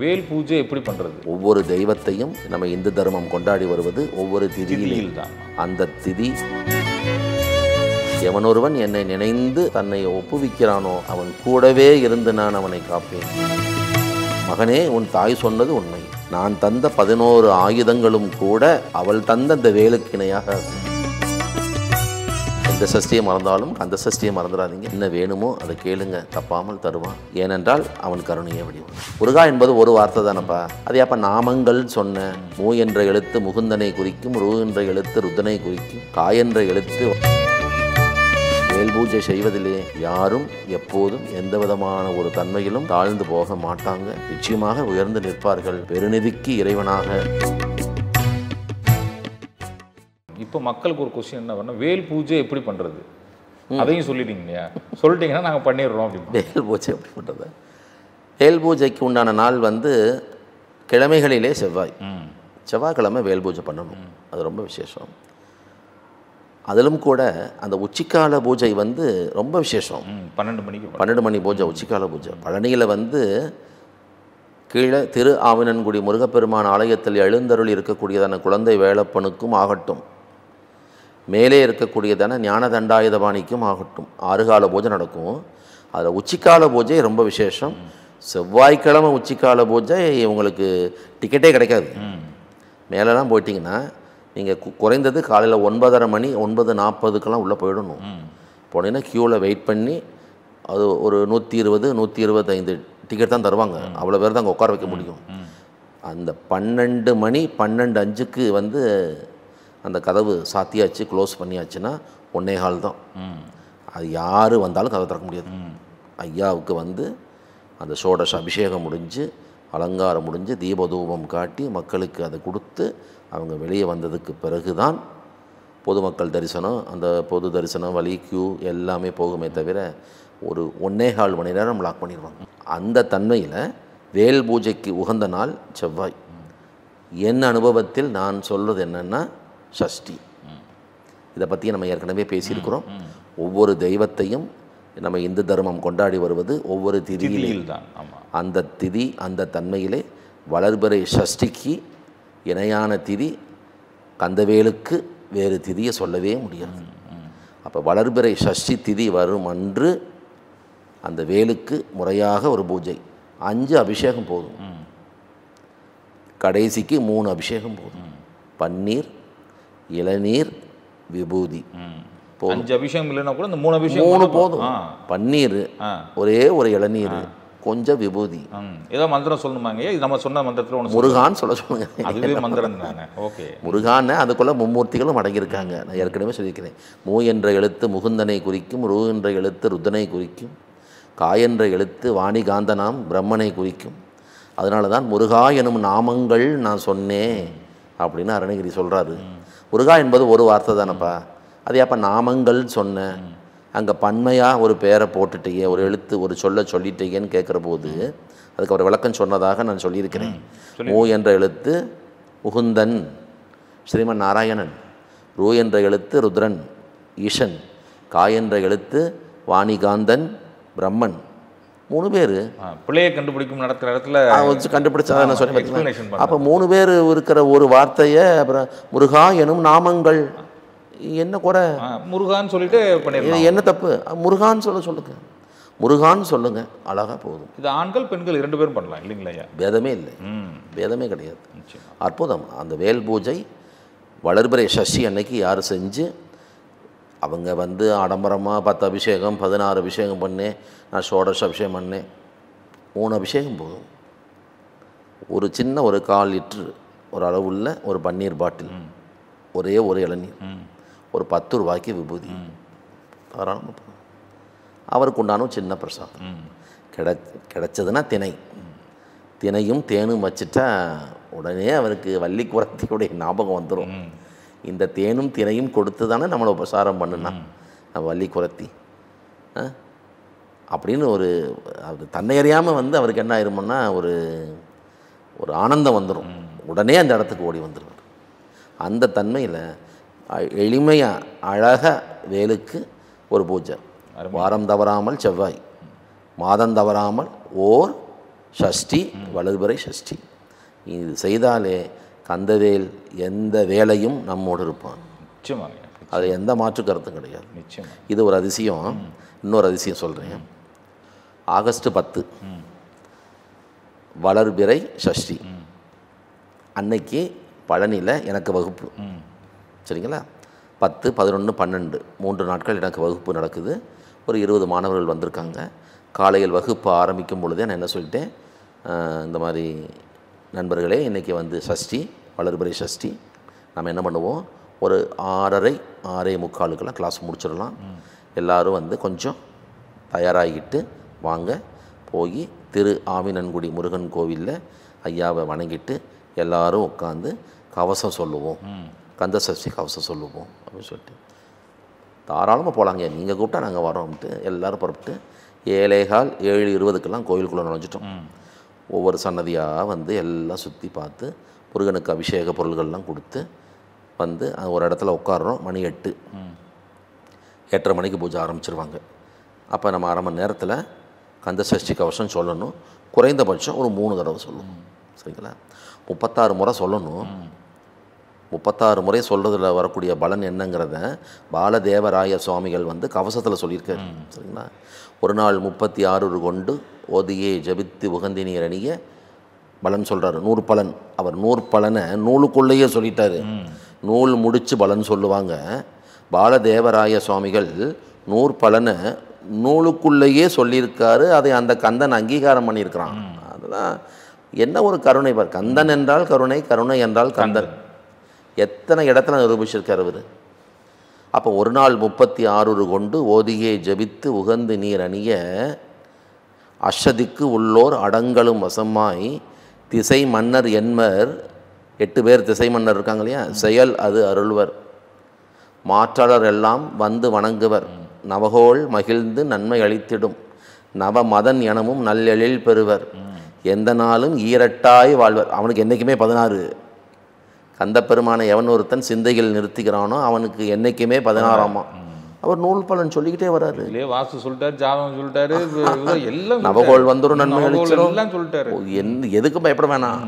வேல் பூஜை எப்படி பண்றது ஒவ்வொரு தெய்வத்தையும் நம்ம இந்து தர்மம் கொண்டாடி வருவது ஒவ்வொரு திதியில் தான் அந்த திதி எவனொருவன் என்னை நினைந்து தன்னை ஒப்புவிக்கிறானோ அவன் கூடவே இருந்து நான் அவனை காப்பேன் மகனே உன் தாய் சொன்னது உண்மை நான் தந்த பதினோரு ஆயுதங்களும் கூட அவள் தந்த அந்த வேலுக்கு இணையாக இந்த சஷ்டியை மறந்தாலும் அந்த சஷ்டியை மறந்துடாதீங்க என்ன வேணுமோ அதை கேளுங்க தப்பாமல் தருவான் ஏனென்றால் அவன் கருணையே வடிவம் முருகா என்பது ஒரு வார்த்தை தானப்பா அது அப்போ நாமங்கள் சொன்ன மூ என்ற எழுத்து முகுந்தனை குறிக்கும் ரூ என்ற எழுத்து ருத்தனை குறிக்கும் காயென்ற எழுத்து மேல் பூஜை செய்வதிலே யாரும் எப்போதும் எந்த விதமான ஒரு தன்மையிலும் தாழ்ந்து போக மாட்டாங்க நிச்சயமாக உயர்ந்து நிற்பார்கள் பெருநிதிக்கு இறைவனாக இப்போ மக்களுக்கு ஒரு கொஸ்டின் என்ன பண்ண வேல் பூஜை எப்படி பண்ணுறது அதையும் சொல்லிட்டீங்க இல்லையா சொல்லிட்டீங்கன்னா நாங்கள் பண்ணிடுறோம் அப்படின்னு வேல் பூஜை எப்படி பண்ணுறது வேல் பூஜைக்கு உண்டான நாள் வந்து கிழமைகளிலே செவ்வாய் செவ்வாய்க்கிழமை வேல் பூஜை பண்ணணும் அது ரொம்ப விசேஷம் அதிலும் கூட அந்த உச்சிக்கால பூஜை வந்து ரொம்ப விசேஷம் பன்னெண்டு மணிக்கு பன்னெண்டு மணி பூஜை உச்சிக்கால பூஜை பழனியில் வந்து கீழே திரு ஆவினன்குடி முருகப்பெருமான் ஆலயத்தில் எழுந்தருள் இருக்கக்கூடியதான குழந்தை வேலப்பனுக்கும் ஆகட்டும் மேலே இருக்கக்கூடியதான ஞான தண்டாயுதபாணிக்கும் ஆகட்டும் ஆறுகால பூஜை நடக்கும் அதில் உச்சிக்கால பூஜை ரொம்ப விசேஷம் செவ்வாய்க்கிழமை உச்சிக்கால பூஜை உங்களுக்கு டிக்கெட்டே கிடைக்காது மேலெலாம் போயிட்டிங்கன்னா நீங்கள் குறைந்தது காலையில் ஒன்பதரை மணி ஒன்பது நாற்பதுக்கெல்லாம் உள்ளே போயிடணும் போனீங்கன்னா க்யூவில் வெயிட் பண்ணி அது ஒரு நூற்றி இருபது நூற்றி இருபத்தைந்து டிக்கெட் தான் தருவாங்க அவ்வளோ பேர் தான் அங்கே உட்கார வைக்க முடியும் அந்த பன்னெண்டு மணி பன்னெண்டு அஞ்சுக்கு வந்து அந்த கதவு சாத்தியாச்சு க்ளோஸ் பண்ணியாச்சுன்னா ஒன்னே ஹால் தான் அது யார் வந்தாலும் கதவை திறக்க முடியாது ஐயாவுக்கு வந்து அந்த சோடஷ அபிஷேகம் முடிஞ்சு அலங்காரம் முடிஞ்சு தீபதூபம் காட்டி மக்களுக்கு அதை கொடுத்து அவங்க வெளியே வந்ததுக்கு பிறகு தான் பொதுமக்கள் தரிசனம் அந்த பொது தரிசனம் வழி கியூ எல்லாமே போகுமே தவிர ஒரு ஒன்னே கால் மணி நேரம் லாக் பண்ணிடுவாங்க அந்த தன்மையில் வேல் பூஜைக்கு உகந்த நாள் செவ்வாய் என் அனுபவத்தில் நான் சொல்கிறது என்னென்னா சஷ்டி இதை பற்றி நம்ம ஏற்கனவே பேசியிருக்கிறோம் ஒவ்வொரு தெய்வத்தையும் நம்ம இந்து தர்மம் கொண்டாடி வருவது ஒவ்வொரு திதியிலேயும் தான் அந்த திதி அந்த தன்மையிலே வளர்பிறை சஷ்டிக்கு இணையான திதி கந்தவேலுக்கு வேறு திதியை சொல்லவே முடியாது அப்போ வளர்பிறை சஷ்டி திதி வரும் அன்று அந்த வேலுக்கு முறையாக ஒரு பூஜை அஞ்சு அபிஷேகம் போதும் கடைசிக்கு மூணு அபிஷேகம் போதும் பன்னீர் இளநீர் விபூதி அஞ்சு அபிஷேகம் இல்லைன்னா கூட இந்த மூணு அபிஷேகம் மூணு போதும் பன்னீர் ஒரே ஒரு இளநீர் கொஞ்சம் விபூதி ஏதோ மந்திரம் சொல்லணுமாங்க இது நம்ம சொன்ன மந்திரத்தில் ஒன்று முருகான் சொல்ல சொல்லுங்க அதுவே மந்திரம் ஓகே முருகான்னு அதுக்குள்ள மும்மூர்த்திகளும் அடங்கியிருக்காங்க நான் ஏற்கனவே சொல்லியிருக்கிறேன் மூ என்ற எழுத்து முகுந்தனை குறிக்கும் ரூ என்ற எழுத்து ருத்தனை குறிக்கும் காயென்ற எழுத்து வாணிகாந்தனாம் பிரம்மனை குறிக்கும் அதனால தான் முருகா எனும் நாமங்கள் நான் சொன்னேன் அப்படின்னு அருணகிரி சொல்கிறாரு முருகா என்பது ஒரு வார்த்தை தானப்பா அது ஏப்பா நாமங்கள் சொன்னேன் அங்கே பன்மையாக ஒரு பேரை போட்டுட்டீங்க ஒரு எழுத்து ஒரு சொல்ல சொல்லிட்டீங்கன்னு கேட்குற போது அதுக்கு அவர் விளக்கம் சொன்னதாக நான் சொல்லியிருக்கிறேன் ஓ என்ற எழுத்து உகுந்தன் ஸ்ரீமன் நாராயணன் ரூ என்ற எழுத்து ருத்ரன் ஈஷன் கா என்ற எழுத்து வாணிகாந்தன் பிரம்மன் மூணு பேர் பிள்ளையை கண்டுபிடிக்கும் நடக்கிற இடத்துல வச்சு கண்டுபிடிச்சா நான் அப்போ மூணு பேர் இருக்கிற ஒரு வார்த்தையை அப்புறம் முருகா எனும் நாமங்கள் என்ன கூட முருகான்னு சொல்லிட்டு பண்ணிடுறேன் என்ன தப்பு முருகான்னு சொல்ல சொல்லுங்க முருகான்னு சொல்லுங்க அழகாக போதும் இது ஆண்கள் பெண்கள் இரண்டு பேரும் பண்ணலாம் இல்லைங்களா பேதமே இல்லை பேதமே கிடையாது அற்புதம் அந்த வேல் பூஜை வளர்பிறை சசி அன்னைக்கு யார் செஞ்சு அவங்க வந்து ஆடம்பரமாக பத்து அபிஷேகம் பதினாறு அபிஷேகம் பண்ணேன் நான் ஷோடஷ அபிஷேகம் பண்ணேன் மூணு அபிஷேகம் போதும் ஒரு சின்ன ஒரு கால் லிட்ரு ஒரு அளவுள்ள ஒரு பன்னீர் பாட்டில் ஒரே ஒரு இளநீர் ஒரு பத்து ரூபாய்க்கு விபூதி தாராளமாக அவருக்கு உண்டானும் சின்ன பிரசாதம் கிடை கிடச்சதுன்னா திணை திணையும் தேனும் வச்சுட்டா உடனே அவருக்கு வள்ளி ஞாபகம் வந்துடும் இந்த தேனும் தினையும் கொடுத்து தானே நம்மளை உபசாரம் பண்ணுனா வள்ளி குரத்தி அப்படின்னு ஒரு அவர் தன்னை அறியாமல் வந்து அவருக்கு என்ன ஆயிருமோன்னா ஒரு ஒரு ஆனந்தம் வந்துடும் உடனே அந்த இடத்துக்கு ஓடி வந்துடுவார் அந்த தன்மையில் எளிமையாக அழகாக வேலுக்கு ஒரு பூஜை வாரம் தவறாமல் செவ்வாய் மாதம் தவறாமல் ஓர் ஷஷ்டி வளர்பிறை ஷஷ்டி இது செய்தாலே வேல் எந்த வேலையும் நம்மோடு இருப்பான் நிச்சயமாக அது எந்த மாற்று கருத்தும் கிடையாது நிச்சயம் இது ஒரு அதிசயம் இன்னொரு அதிசயம் சொல்கிறேன் ஆகஸ்ட் பத்து வளர்பிறை சஷ்டி அன்னைக்கு பழனியில் எனக்கு வகுப்பு சரிங்களா பத்து பதினொன்று பன்னெண்டு மூன்று நாட்கள் எனக்கு வகுப்பு நடக்குது ஒரு இருபது மாணவர்கள் வந்திருக்காங்க காலையில் வகுப்பு ஆரம்பிக்கும் பொழுதே நான் என்ன சொல்லிட்டேன் இந்த மாதிரி நண்பர்களே இன்றைக்கி வந்து சஷ்டி வளர்பிறை சஷ்டி நம்ம என்ன பண்ணுவோம் ஒரு ஆறரை ஆறே முக்காலுக்கெல்லாம் கிளாஸ் முடிச்சிடலாம் எல்லோரும் வந்து கொஞ்சம் தயாராகிட்டு வாங்க போய் திரு ஆவினன்குடி முருகன் கோவிலில் ஐயாவை வணங்கிட்டு எல்லோரும் உட்காந்து கவசம் சொல்லுவோம் கந்த சஷ்டி கவசம் சொல்லுவோம் அப்படின்னு சொல்லிட்டு தாராளமாக போகலாங்க நீங்கள் கூப்பிட்டா நாங்கள் வரோம்ட்டு எல்லோரும் புறப்பட்டு ஏழேகால் ஏழு இருபதுக்கெல்லாம் கோவிலுக்குள்ளே நுழைஞ்சிட்டோம் ஒவ்வொரு சன்னதியாக வந்து எல்லாம் சுற்றி பார்த்து முருகனுக்கு அபிஷேக பொருள்கள்லாம் கொடுத்து வந்து ஒரு இடத்துல உட்காடுறோம் மணி எட்டு எட்டரை மணிக்கு பூஜை ஆரம்பிச்சிருவாங்க அப்போ நம்ம அரை மணி நேரத்தில் கந்தசஷ்டி சஷ்டி கவசம் சொல்லணும் குறைந்தபட்சம் ஒரு மூணு தடவை சொல்லணும் சரிங்களா முப்பத்தாறு முறை சொல்லணும் முப்பத்தாறு முறை சொல்கிறதுல வரக்கூடிய பலன் என்னங்கிறத பாலதேவராய சுவாமிகள் வந்து கவசத்தில் சொல்லியிருக்காரு சரிங்களா ஒரு நாள் முப்பத்தி ஆறு கொண்டு ஒதியே ஜபித்து உகந்தினியர் அணிய பலன் சொல்கிறாரு நூறு பலன் அவர் நூறு பலனை நூலுக்குள்ளேயே சொல்லிட்டாரு நூல் முடித்து பலன் சொல்லுவாங்க பாலதேவராய சுவாமிகள் நூறு பலனை நூலுக்குள்ளேயே சொல்லியிருக்காரு அதை அந்த கந்தன் அங்கீகாரம் பண்ணியிருக்கிறான் அதுதான் என்ன ஒரு கருணை பார் கந்தன் என்றால் கருணை கருணை என்றால் கந்தன் எத்தனை இடத்துல நிரூபிச்சிருக்கார் அவர் அப்போ ஒரு நாள் முப்பத்தி ஆறு கொண்டு ஓதியே ஜபித்து உகந்து நீர் அணிய அஷதிக்கு உள்ளோர் அடங்களும் வசமாய் திசை மன்னர் என்பர் எட்டு பேர் திசை மன்னர் இருக்காங்க இல்லையா செயல் அது அருள்வர் மாற்றாளர் எல்லாம் வந்து வணங்குவர் நவகோள் மகிழ்ந்து நன்மை அளித்திடும் நவ மதன் எனவும் நல்லெழில் பெறுவர் எந்த நாளும் ஈரட்டாய் வாழ்வர் அவனுக்கு என்றைக்குமே பதினாறு கந்த பெருமானை எவன் ஒருத்தன் சிந்தையில் நிறுத்திக்கிறானோ அவனுக்கு என்றைக்குமே பதினாறாமா அவர் நூல் பலன் சொல்லிக்கிட்டே வராரு இல்லையே வாசு சொல்லிட்டாரு ஜாதகம் சொல்லிட்டாரு எல்லாம் நவகோள் வந்துடும் நன்மை சொல்லிட்டாரு எந்த எதுக்கும் பயப்பட வேணாம்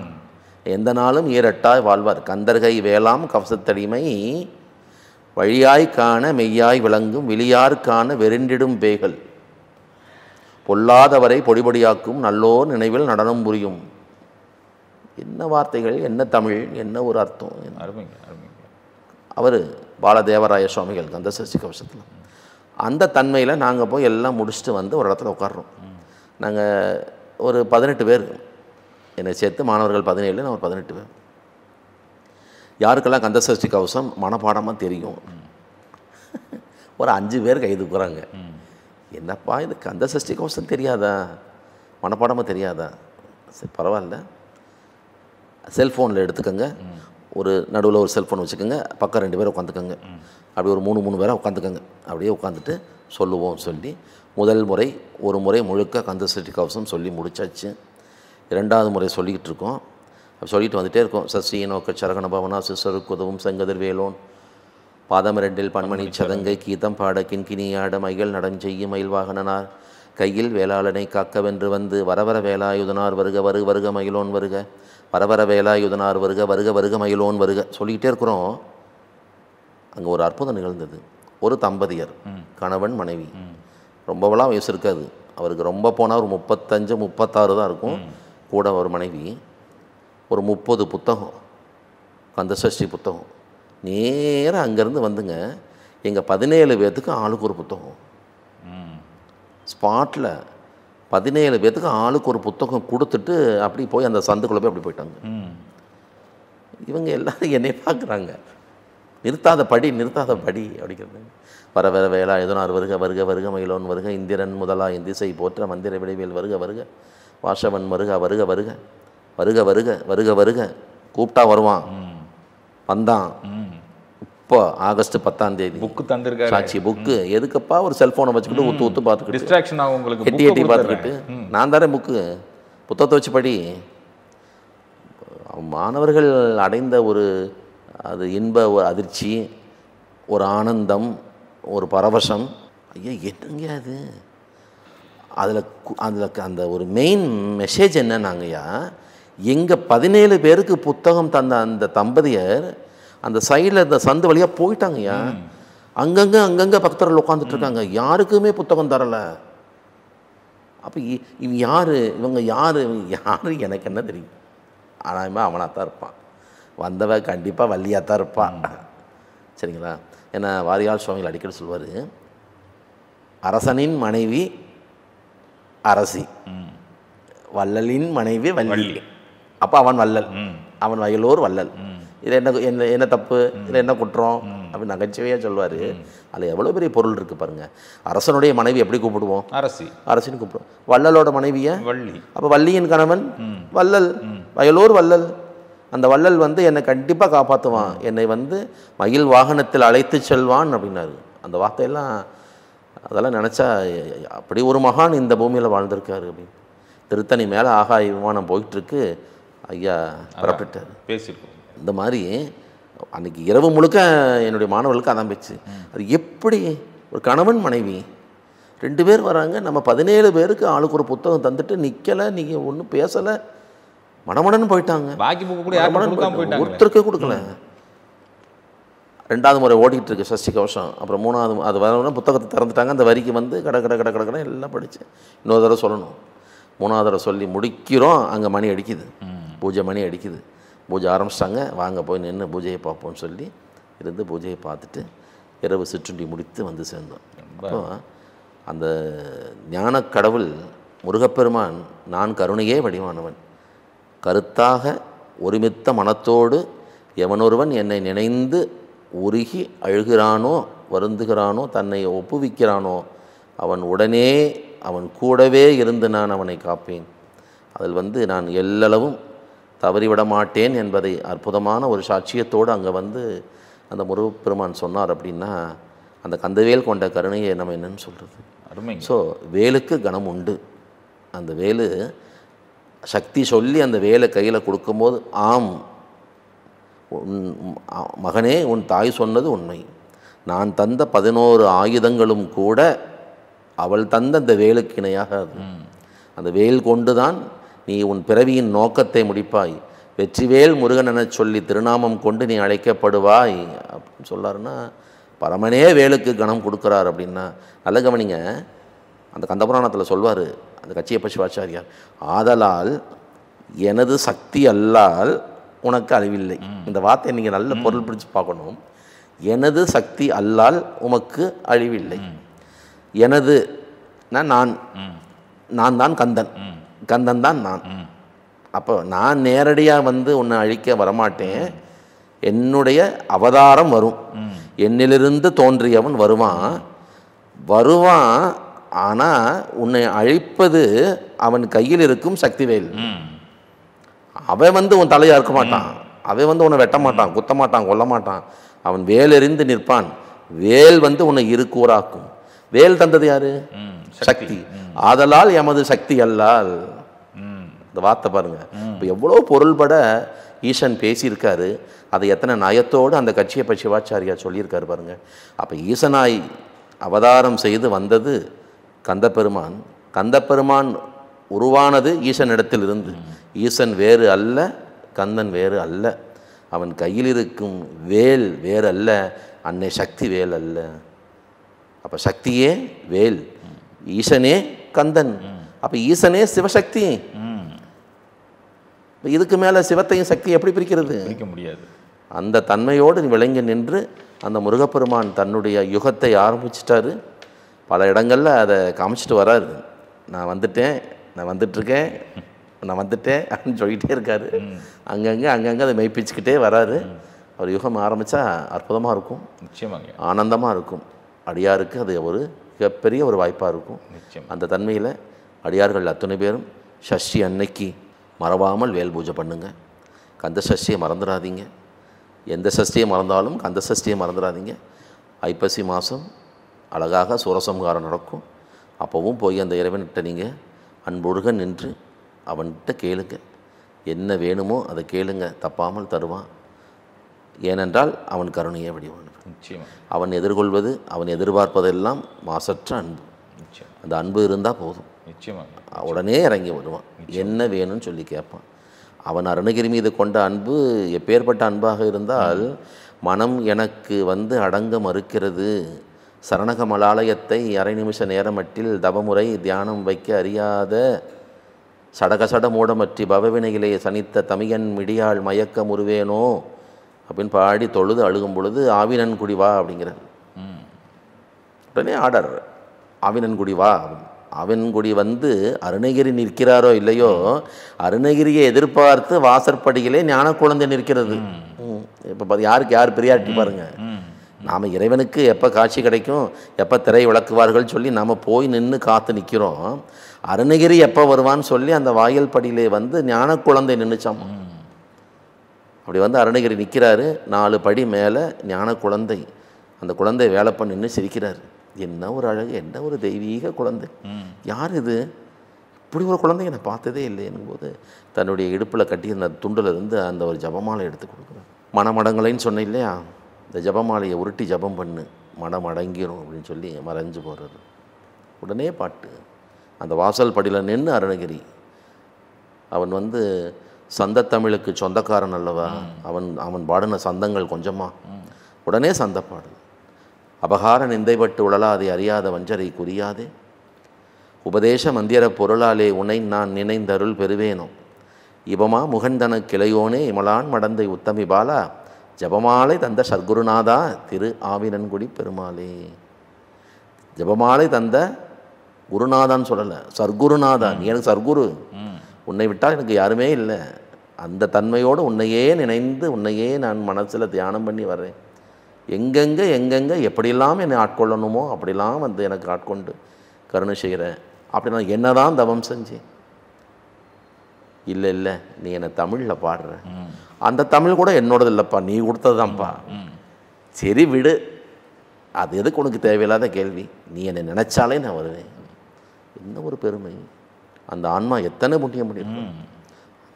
எந்த நாளும் ஈரட்டாய் வாழ்வார் கந்தர்கை வேளாம் கவசத்தடிமை வழியாய் காண மெய்யாய் விளங்கும் வெளியாருக்கான வெறிண்டிடும் பேகல் பொல்லாதவரை பொடிபொடியாக்கும் நல்லோர் நினைவில் நடனம் புரியும் என்ன வார்த்தைகள் என்ன தமிழ் என்ன ஒரு அர்த்தம் அவர் பாலதேவராய சுவாமிகள் தந்த சஷ்டி கவசத்தில் அந்த தன்மையில் நாங்கள் போய் எல்லாம் முடிச்சுட்டு வந்து ஒரு இடத்துல உட்காடுறோம் நாங்கள் ஒரு பதினெட்டு பேர் என்னை சேர்த்து மாணவர்கள் பதினேழு நான் ஒரு பதினெட்டு பேர் யாருக்கெல்லாம் கந்தசஷ்டி கவசம் மனப்பாடமாக தெரியும் ஒரு அஞ்சு பேர் கைது போகிறாங்க என்னப்பா இது கந்தசஷ்டி கவசம் தெரியாதா மனப்பாடமாக தெரியாதா சரி பரவாயில்ல செல்ஃபோனில் எடுத்துக்கோங்க ஒரு நடுவில் ஒரு செல்ஃபோன் வச்சுக்கோங்க பக்கம் ரெண்டு பேரும் உட்காந்துக்கோங்க அப்படி ஒரு மூணு மூணு பேராக உட்காந்துக்கோங்க அப்படியே உட்காந்துட்டு சொல்லுவோம் சொல்லி முதல் முறை ஒரு முறை முழுக்க கந்தசஷ்டி கவசம் சொல்லி முடித்தாச்சு ரெண்டாவது முறை சொல்லிக்கிட்டு இருக்கோம் சொல்லிட்டு வந்துகிட்டே இருக்கோம் சஷ்டியை நோக்க சரகண பவனா சிசருக்கு குதவும் செங்கதிர் வேலோன் பாதம் ரெண்டில் பன்மணி சதங்கை கீதம் பாட ஆட மைகள் நடன் செய்யும் மயில் வாகனனார் கையில் வேளாளனை காக்கவென்று வந்து வரவர வேலாயுதனார் வருக வருக வருக மயிலோன் வருக வரவர வேலாயுதனார் வருக வருக வருக மயிலோன் வருக சொல்லிக்கிட்டே இருக்கிறோம் அங்கே ஒரு அற்புதம் நிகழ்ந்தது ஒரு தம்பதியர் கணவன் மனைவி ரொம்பவெல்லாம் வயசு இருக்காது அவருக்கு ரொம்ப போனால் ஒரு முப்பத்தஞ்சு முப்பத்தாறு தான் இருக்கும் கூட ஒரு மனைவி ஒரு முப்பது புத்தகம் கந்தசஷ்டி புத்தகம் நேராக அங்கேருந்து வந்துங்க எங்கள் பதினேழு பேர்த்துக்கு ஆளுக்கு ஒரு புத்தகம் ஸ்பாட்டில் பதினேழு பேர்த்துக்கு ஆளுக்கு ஒரு புத்தகம் கொடுத்துட்டு அப்படி போய் அந்த சந்துக்குள்ளே போய் அப்படி போயிட்டாங்க இவங்க எல்லாரும் என்னை பார்க்குறாங்க நிறுத்தாத படி நிறுத்தாத படி அப்படிங்கிறது வர வர வேளா எதனார் வருக வருக வருக மயிலோன் வருக இந்திரன் முதலா இந்திசை போற்ற மந்திர விளைவியல் வருக வருக வாஷவன் வருக வருக வருக வருக வருக வருக வருக கூப்பிட்டா வருவான் வந்தான் இப்போ ஆகஸ்ட் பத்தாம் தேதி புக்கு தந்திருக்காரு சாட்சி புக்கு எதுக்கப்பா ஒரு செல்ஃபோனை வச்சுக்கிட்டு ஊத்து ஊத்து பார்த்துக்கிட்டு டிஸ்ட்ராக்ஷன் ஆகும் உங்களுக்கு எட்டி எட்டி பார்த்துக்கிட்டு நான் தானே புக்கு புத்தகத்தை வச்சு படி மாணவர்கள் அடைந்த ஒரு அது இன்ப ஒரு அதிர்ச்சி ஒரு ஆனந்தம் ஒரு பரவசம் ஐயா என்னங்க அது அதில் அதில் அந்த ஒரு மெயின் மெசேஜ் என்னன்னாங்கய்யா எங்கள் பதினேழு பேருக்கு புத்தகம் தந்த அந்த தம்பதியர் அந்த சைடில் இந்த சந்து வழியாக போயிட்டாங்கய்யா அங்கங்கே அங்கங்கே பக்தர்கள் உட்காந்துட்டு இருக்காங்க யாருக்குமே புத்தகம் தரலை அப்போ இவன் யார் இவங்க யார் இவங்க யார் எனக்கு என்ன தெரியும் ஆனால் அவனாக தான் இருப்பான் வந்தவன் கண்டிப்பாக வள்ளியாக தான் இருப்பான் சரிங்களா ஏன்னா வாரியால் சுவாமிகள் அடிக்கடி சொல்வார் அரசனின் மனைவி அரசி வள்ளலின் மனைவி வள்ளி அப்போ அவன் வள்ளல் அவன் வயலோர் வள்ளல் இது என்ன என்ன என்ன தப்பு இதில் என்ன குற்றம் அப்படின்னு நகைச்சுவையாக சொல்லுவார் அதில் எவ்வளோ பெரிய பொருள் இருக்குது பாருங்கள் அரசனுடைய மனைவி எப்படி கூப்பிடுவோம் அரசி அரசின்னு கூப்பிடுவோம் வள்ளலோட மனைவியை வள்ளி அப்போ வள்ளியின் கணவன் வள்ளல் வயலூர் வள்ளல் அந்த வள்ளல் வந்து என்னை கண்டிப்பாக காப்பாற்றுவான் என்னை வந்து மயில் வாகனத்தில் அழைத்து செல்வான் அப்படின்னாரு அந்த வார்த்தையெல்லாம் அதெல்லாம் நினச்சா அப்படி ஒரு மகான் இந்த பூமியில் வாழ்ந்திருக்காரு அப்படின்னு திருத்தணி மேலே ஆகாய விமானம் போயிட்டுருக்கு ஐயா பரப்பிட்டார் பேசியிருக்கோம் இந்த மாதிரி அன்றைக்கி இரவு முழுக்க என்னுடைய மாணவர்களுக்கு அதான் பேச்சு அது எப்படி ஒரு கணவன் மனைவி ரெண்டு பேர் வராங்க நம்ம பதினேழு பேருக்கு ஆளுக்கு ஒரு புத்தகம் தந்துட்டு நிற்கலை நீங்கள் ஒன்றும் பேசலை மனமடன் போயிட்டாங்க பாக்கி போயிட்டாங்க ஒருத்தருக்கு கொடுக்கல ரெண்டாவது முறை ஓடிக்கிட்டு இருக்கு சஷ்டி கவசம் அப்புறம் மூணாவது அது வரணும் புத்தகத்தை திறந்துட்டாங்க அந்த வரிக்கு வந்து கடை கடை கடை கடை கடை எல்லாம் படித்தேன் இன்னொரு தடவை சொல்லணும் மூணாவது தடவை சொல்லி முடிக்கிறோம் அங்கே மணி அடிக்குது பூஜை மணி அடிக்குது பூஜை ஆரம்பிச்சிட்டாங்க வாங்க போய் நின்று பூஜையை பார்ப்போம்னு சொல்லி இருந்து பூஜையை பார்த்துட்டு இரவு சிற்றுண்டி முடித்து வந்து சேர்ந்தோம் அப்போ அந்த ஞான கடவுள் முருகப்பெருமான் நான் கருணையே வடிவானவன் கருத்தாக ஒருமித்த மனத்தோடு எவனொருவன் என்னை நினைந்து உருகி அழுகிறானோ வருந்துகிறானோ தன்னை ஒப்புவிக்கிறானோ அவன் உடனே அவன் கூடவே இருந்து நான் அவனை காப்பேன் அதில் வந்து நான் எல்லளவும் தவறிவிட மாட்டேன் என்பதை அற்புதமான ஒரு சாட்சியத்தோடு அங்கே வந்து அந்த முருகப்பெருமான் சொன்னார் அப்படின்னா அந்த கந்தவேல் கொண்ட கருணையை நம்ம என்னன்னு சொல்கிறது அருமை ஸோ வேலுக்கு கணம் உண்டு அந்த வேலு சக்தி சொல்லி அந்த வேலை கையில் கொடுக்கும்போது ஆம் உன் மகனே உன் தாய் சொன்னது உண்மை நான் தந்த பதினோரு ஆயுதங்களும் கூட அவள் தந்த அந்த வேலுக்கு இணையாக அந்த வேல் கொண்டு தான் நீ உன் பிறவியின் நோக்கத்தை முடிப்பாய் வெற்றிவேல் முருகன் என சொல்லி திருநாமம் கொண்டு நீ அழைக்கப்படுவாய் அப்படின்னு சொல்லாருன்னா பரமனே வேலுக்கு கணம் கொடுக்குறார் அப்படின்னா நல்ல கவனிங்க அந்த கந்தபுராணத்தில் சொல்வார் அந்த கச்சியப்ப சிவாச்சாரியார் ஆதலால் எனது சக்தி அல்லால் உனக்கு அழிவில்லை இந்த வார்த்தையை நீங்கள் நல்ல பொருள் பிடிச்சு பார்க்கணும் எனது சக்தி அல்லால் உமக்கு அழிவில்லை எனது நான் நான் தான் கந்தன் கந்தந்தான் தான் நான் அப்போ நான் நேரடியாக வந்து உன்னை அழிக்க வரமாட்டேன் என்னுடைய அவதாரம் வரும் என்னிலிருந்து தோன்றியவன் வருவான் வருவான் ஆனால் உன்னை அழிப்பது அவன் கையில் இருக்கும் சக்திவேல் அவன் வந்து உன் தலையாக இருக்க மாட்டான் அவன் வந்து உன்னை வெட்ட மாட்டான் குத்த மாட்டான் கொல்ல மாட்டான் அவன் வேலெறிந்து நிற்பான் வேல் வந்து உன்னை இருக்கூறாக்கும் வேல் தந்தது யாரு சக்தி ஆதலால் எமது சக்தி அல்லால் இந்த வார்த்தை பாருங்க இப்போ எவ்வளோ பொருள்பட ஈசன் பேசியிருக்காரு அதை எத்தனை நயத்தோடு அந்த கட்சியை பற்றி சிவாச்சாரியா சொல்லியிருக்காரு பாருங்க அப்போ ஈசனாய் அவதாரம் செய்து வந்தது கந்த பெருமான் கந்த பெருமான் உருவானது ஈசன் இடத்தில் இருந்து ஈசன் வேறு அல்ல கந்தன் வேறு அல்ல அவன் கையில் இருக்கும் வேல் வேறல்ல அன்னை சக்தி வேல் அல்ல அப்போ சக்தியே வேல் ஈசனே கந்தன் அப்போ ஈசனே சிவசக்தி இதுக்கு மேலே சிவத்தையும் சக்தி எப்படி பிரிக்கிறது பிரிக்க முடியாது அந்த தன்மையோடு விளங்கி நின்று அந்த முருகப்பெருமான் தன்னுடைய யுகத்தை ஆரம்பிச்சிட்டாரு பல இடங்களில் அதை காமிச்சிட்டு வராரு நான் வந்துட்டேன் நான் வந்துட்டுருக்கேன் நான் வந்துட்டேன் அப்படின்னு சொல்லிகிட்டே இருக்காரு அங்கங்கே அங்கங்கே அதை மெய்ப்பிச்சுக்கிட்டே வராரு அவர் யுகம் ஆரம்பித்தா அற்புதமாக இருக்கும் நிச்சயமாக ஆனந்தமாக இருக்கும் அடியாருக்கு அது ஒரு மிகப்பெரிய ஒரு வாய்ப்பாக இருக்கும் அந்த தன்மையில் அடியார்கள் அத்தனை பேரும் சஷ்டி அன்னைக்கு மறவாமல் வேல் பூஜை பண்ணுங்கள் கந்த சஷ்டியை மறந்துடாதீங்க எந்த சஷ்டியை மறந்தாலும் கந்த சஷ்டியை மறந்துடாதீங்க ஐப்பசி மாதம் அழகாக சூரசம்காரம் நடக்கும் அப்போவும் போய் அந்த இறைவன்கிட்ட நீங்கள் அன்புருகன் நின்று அவன்கிட்ட கேளுங்க என்ன வேணுமோ அதை கேளுங்க தப்பாமல் தருவான் ஏனென்றால் அவன் கருணையை வடிவான் அவன் எதிர்கொள்வது அவன் எதிர்பார்ப்பதெல்லாம் மாசற்ற அன்பு அந்த அன்பு இருந்தால் போதும் உடனே இறங்கி வருவான் என்ன வேணும்னு சொல்லி கேட்பான் அவன் அருணகிரி மீது கொண்ட அன்பு எப்பேற்பட்ட அன்பாக இருந்தால் மனம் எனக்கு வந்து அடங்க மறுக்கிறது சரணக மலாலயத்தை அரை நிமிஷ நேரமட்டில் தவமுறை தியானம் வைக்க அறியாத சடகசட மூடமற்றி பவவினையிலே சனித்த தமியன் மிடியாள் மயக்க முருவேனோ அப்படின்னு பாடி தொழுது அழுகும் பொழுது ஆவினன்குடி வா அப்படிங்கிறார் உடனே ஆர்டர் ஆவினன்குடி வா குடி வந்து அருணகிரி நிற்கிறாரோ இல்லையோ அருணகிரியை எதிர்பார்த்து வாசற்படியிலே ஞான குழந்தை நிற்கிறது இப்போ யாருக்கு யார் பிரியாட்டி பாருங்கள் நாம் இறைவனுக்கு எப்போ காட்சி கிடைக்கும் எப்போ திரை விளக்குவார்கள் சொல்லி நாம் போய் நின்று காத்து நிற்கிறோம் அருணகிரி எப்போ வருவான்னு சொல்லி அந்த வாயல் படியிலே வந்து ஞான குழந்தை நின்றுச்சாமா அப்படி வந்து அருணகிரி நிற்கிறாரு நாலு படி மேலே ஞான குழந்தை அந்த குழந்தை வேலை பண்ணின்னு சிரிக்கிறார் என்ன ஒரு அழகு என்ன ஒரு தெய்வீக குழந்தை யார் இது இப்படி ஒரு குழந்தைய நான் பார்த்ததே இல்லைன்னும் போது தன்னுடைய இடுப்பில் கட்டியிருந்த துண்டிலிருந்து அந்த ஒரு ஜபமாலை எடுத்து கொடுக்குறேன் மனமடங்கலைன்னு சொன்னேன் இல்லையா இந்த ஜபமாலையை உருட்டி ஜபம் பண்ணு மனம் அடங்கிடும் அப்படின்னு சொல்லி மறைஞ்சு போடுறது உடனே பாட்டு அந்த வாசல் படியில் நின்று அருணகிரி அவன் வந்து சந்த தமிழுக்கு சொந்தக்காரன் அல்லவா அவன் அவன் பாடின சந்தங்கள் கொஞ்சமா உடனே சந்தப்பாடு அபகார நிந்தைப்பட்டு உழலாதே அறியாத வஞ்சரை குறியாதே உபதேச மந்திர பொருளாலே உனை நான் நினைந்தருள் பெறுவேனோ இவமா முகந்தன கிளையோனே இமலான் மடந்தை உத்தமி பாலா ஜபமாலை தந்த சத்குருநாதா திரு ஆவினன்குடி பெருமாளே ஜபமாலை தந்த குருநாதான்னு சொல்லலை சர்க்குருநாதான் எனக்கு சர்க்குரு உன்னை விட்டால் எனக்கு யாருமே இல்லை அந்த தன்மையோடு உன்னையே நினைந்து உன்னையே நான் மனசில் தியானம் பண்ணி வர்றேன் எங்கெங்கே எங்கெங்கே எப்படிலாம் என்னை ஆட்கொள்ளணுமோ அப்படிலாம் வந்து எனக்கு ஆட்கொண்டு கருணை செய்கிறேன் அப்படி நான் என்ன தான் தவம் செஞ்சேன் இல்லை இல்லை நீ என்னை தமிழில் பாடுற அந்த தமிழ் கூட என்னோடது இல்லைப்பா நீ தான்ப்பா சரி விடு அது எதுக்கு உனக்கு தேவையில்லாத கேள்வி நீ என்னை நினச்சாலே நான் வருவேன் என்ன ஒரு பெருமை அந்த ஆன்மா எத்தனை முடிய முடியும்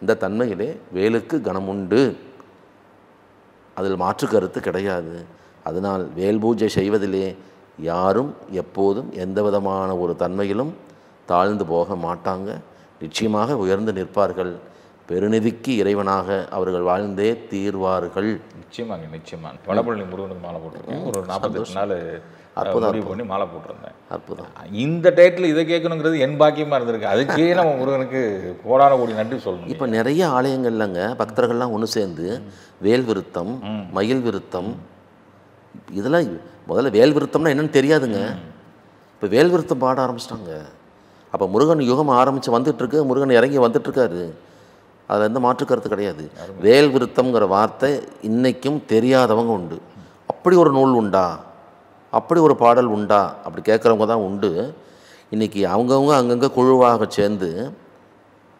இந்த தன்மையிலே வேலுக்கு கனமுண்டு அதில் மாற்று கருத்து கிடையாது அதனால் வேல் பூஜை செய்வதிலே யாரும் எப்போதும் எந்த விதமான ஒரு தன்மையிலும் தாழ்ந்து போக மாட்டாங்க நிச்சயமாக உயர்ந்து நிற்பார்கள் பெருநிதிக்கு இறைவனாக அவர்கள் வாழ்ந்தே தீர்வார்கள் நிச்சயமாங்க நிச்சயமாக வடபழனி முருகனுக்கு மாலை போட்டிருக்கோம் ஒரு நாற்பத்தி நாலு முடிவு பண்ணி மாலை போட்டிருந்தேன் அற்புதம் இந்த டயத்தில் இதை கேட்கணுங்கிறது என் பாக்கியமாக இருந்திருக்கு அதுக்கே நம்ம முருகனுக்கு கோடான கோடி நன்றி சொல்லணும் இப்போ நிறைய ஆலயங்கள்லங்க பக்தர்கள்லாம் ஒன்று சேர்ந்து வேல் விருத்தம் மயில் விருத்தம் இதெல்லாம் முதல்ல வேல் விருத்தம்னா என்னன்னு தெரியாதுங்க இப்போ வேல் விருத்தம் பாட ஆரம்பிச்சிட்டாங்க அப்போ முருகன் யுகம் ஆரம்பித்து வந்துட்டுருக்கு முருகன் இறங்கி வந்துட்டுருக்காரு அதில் எந்த மாற்றுக்கருத்து கிடையாது வேல் விருத்தம்ங்கிற வார்த்தை இன்றைக்கும் தெரியாதவங்க உண்டு அப்படி ஒரு நூல் உண்டா அப்படி ஒரு பாடல் உண்டா அப்படி கேட்குறவங்க தான் உண்டு இன்றைக்கி அவங்கவுங்க அங்கங்கே குழுவாக சேர்ந்து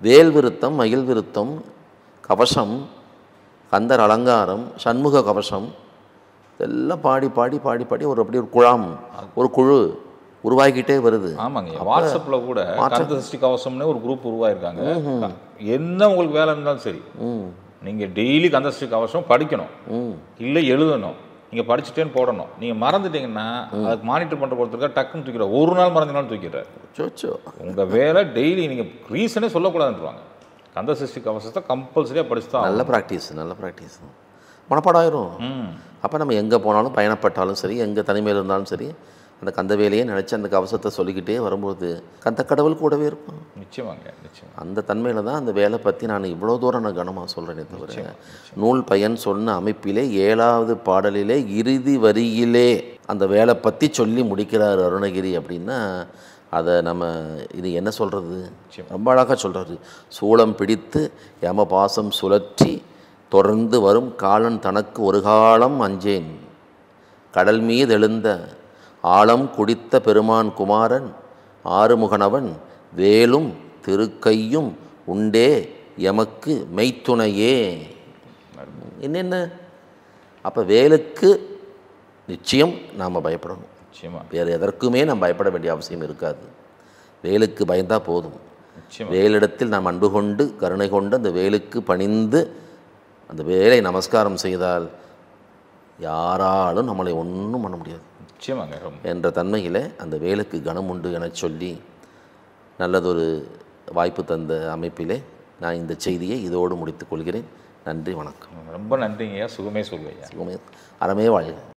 வேல் விருத்தம் மயில் விருத்தம் கவசம் கந்தர் அலங்காரம் சண்முக கவசம் இதெல்லாம் பாடி பாடி பாடி பாடி ஒரு அப்படி ஒரு குழாம் ஒரு குழு உருவாகிக்கிட்டே வருது ஆமாங்க வாட்ஸ்அப்பில் கூட சஷ்டி கவசம்னு ஒரு குரூப் உருவாயிருக்காங்க என்ன உங்களுக்கு வேலை இருந்தாலும் சரி நீங்கள் டெய்லி கந்தசி கவசம் படிக்கணும் இல்லை எழுதணும் நீங்கள் படிச்சுட்டேன்னு போடணும் நீங்கள் மறந்துட்டீங்கன்னா அதுக்கு மானிட்டர் பண்ணுற பொறுத்திருக்க டக்குன்னு தூக்கிடுற ஒரு நாள் மறந்தினாலும் தூக்கிடுறாரு சோச்சோ உங்கள் வேலை டெய்லி நீங்கள் ரீசனே சொல்லக்கூடாதுன்றாங்க கந்த சிருஷ்டி கவசத்தை கம்பல்சரியாக படிச்சு தான் நல்ல ப்ராக்டிஸ் நல்ல ப்ராக்டிஸ் மனப்பாடாயிரும் அப்போ நம்ம எங்கே போனாலும் பயணப்பட்டாலும் சரி எங்கே தனிமையில் இருந்தாலும் சரி அந்த கந்த வேலையை நினச்சி அந்த கவசத்தை சொல்லிக்கிட்டே வரும்போது கந்த கடவுள் கூடவே இருக்கும் நிச்சயமாங்க நிச்சயம் அந்த தன்மையில் தான் அந்த வேலை பற்றி நான் இவ்வளோ தூரம் நான் கனமாக சொல்கிறேன் தவிர நூல் பயன் சொன்ன அமைப்பிலே ஏழாவது பாடலிலே இறுதி வரியிலே அந்த வேலை பற்றி சொல்லி முடிக்கிறார் அருணகிரி அப்படின்னா அதை நம்ம இது என்ன சொல்கிறது ரொம்ப அழகாக சொல்கிறாரு சூளம் பிடித்து யம பாசம் சுழற்றி தொடர்ந்து வரும் காலன் தனக்கு ஒரு காலம் அஞ்சேன் கடல் மீது எழுந்த ஆழம் குடித்த பெருமான் குமாரன் ஆறுமுகனவன் வேலும் திருக்கையும் உண்டே எமக்கு மெய்த்துணையே என்னென்ன அப்போ வேலுக்கு நிச்சயம் நாம் பயப்படணும் நிச்சயமாக வேறு எதற்குமே நாம் பயப்பட வேண்டிய அவசியம் இருக்காது வேலுக்கு பயந்தால் போதும் வேலிடத்தில் நாம் அன்பு கொண்டு கருணை கொண்டு அந்த வேலுக்கு பணிந்து அந்த வேலை நமஸ்காரம் செய்தால் யாராலும் நம்மளை ஒன்றும் பண்ண முடியாது நிச்சயமாக என்ற தன்மையில் அந்த வேலுக்கு கனம் உண்டு என சொல்லி நல்லதொரு வாய்ப்பு தந்த அமைப்பிலே நான் இந்த செய்தியை இதோடு முடித்துக் கொள்கிறேன் நன்றி வணக்கம் ரொம்ப நன்றிங்கய்யா சுகமே சொல்லுவையா சுகமே அறமே வாழ்க